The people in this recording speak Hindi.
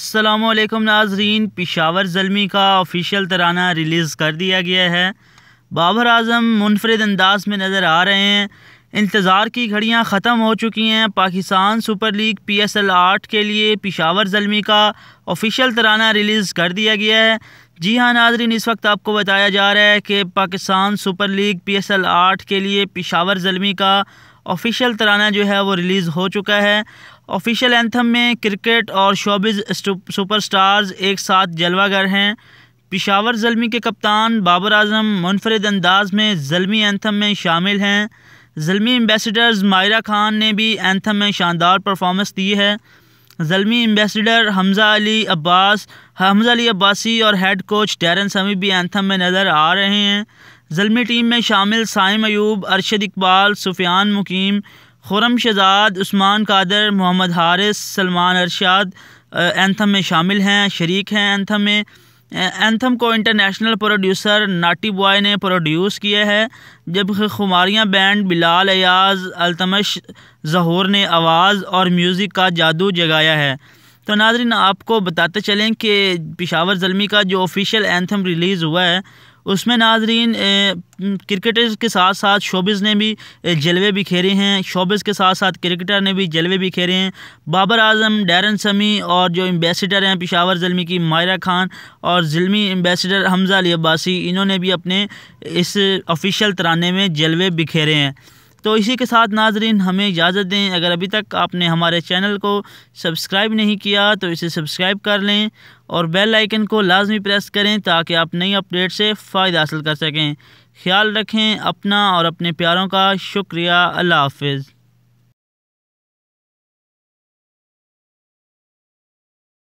असलम नाजरीन पिशावर जलमी का ऑफिशियल तराना रिलीज़ कर दिया गया है बाबर आजम मुनफरद अंदाज में नज़र आ रहे हैं इंतज़ार की घड़ियां ख़त्म हो चुकी हैं Pakistan super league P S L आठ के लिए पिशावर जलमी का ऑफिशियल तराना रिलीज़ कर दिया गया है जी हाँ नाजरीन इस वक्त आपको बताया जा रहा है कि Pakistan super league P S L आठ के लिए पिशावर जलमी का ऑफिशियल तराना जो है वो रिलीज़ हो चुका है ऑफिशियल एंथम में क्रिकेट और शोबिज सुपरस्टार्स एक साथ जलवागर हैं पिशावर जलमी के कप्तान बाबर आजम मुनफरद अंदाज में जलमी एंथम में शामिल हैं जलमी एम्बेसडर्स मायरा खान ने भी एंथम में शानदार परफॉर्मेंस दी है जलमी एम्बेसडर हमज़ा अली अब्बास हमज़ा अली अब्बासी और हेड कोच टेरन समी भी एंथम में नज़र आ रहे हैं जलमी टीम में शामिल साइम ऐब अरशद इकबाल सुफियान मुकीम खुरम शहजाद उस्मान कादर मोहम्मद हारिस सलमान अरशाद एंथम में शामिल हैं शरीक हैं एंथम में एंथम को इंटरनेशनल प्रोड्यूसर नाटी बॉय ने प्रोड्यूस किया है जबकि खुमारियाँ बैंड बिलाल अयाज अलतमश जहूर ने आवाज़ और म्यूज़िक का जादू जगाया है तो नाजरीन आपको बताते चलें कि पिशावर जलमी का जो ऑफिशियल एंथम रिलीज़ हुआ है उसमें नाजरीन क्रिकेटर्स के साथ साथ शोबिज़ ने भी जलवे भी खेले हैं शोबिज़ के साथ साथ क्रिकेटर ने भी जलवे भी खेले हैं बाबर आजम डैरन समी और जो एम्बेसडर हैं पिशावर जलमी की मायरा खान और ज़िलमी एम्बेसडर हमजा अली अब्बासी इन्होंने भी अपने इस ऑफिशियल तराने में जलवे बिखेरे हैं तो इसी के साथ नाजरीन हमें इजाज़त दें अगर अभी तक आपने हमारे चैनल को सब्सक्राइब नहीं किया तो इसे सब्सक्राइब कर लें और बेल आइकन को लाजमी प्रेस करें ताकि आप नई अपडेट से फ़ायदा हासिल कर सकें ख्याल रखें अपना और अपने प्यारों का शुक्रिया अल्लाह हाफिज़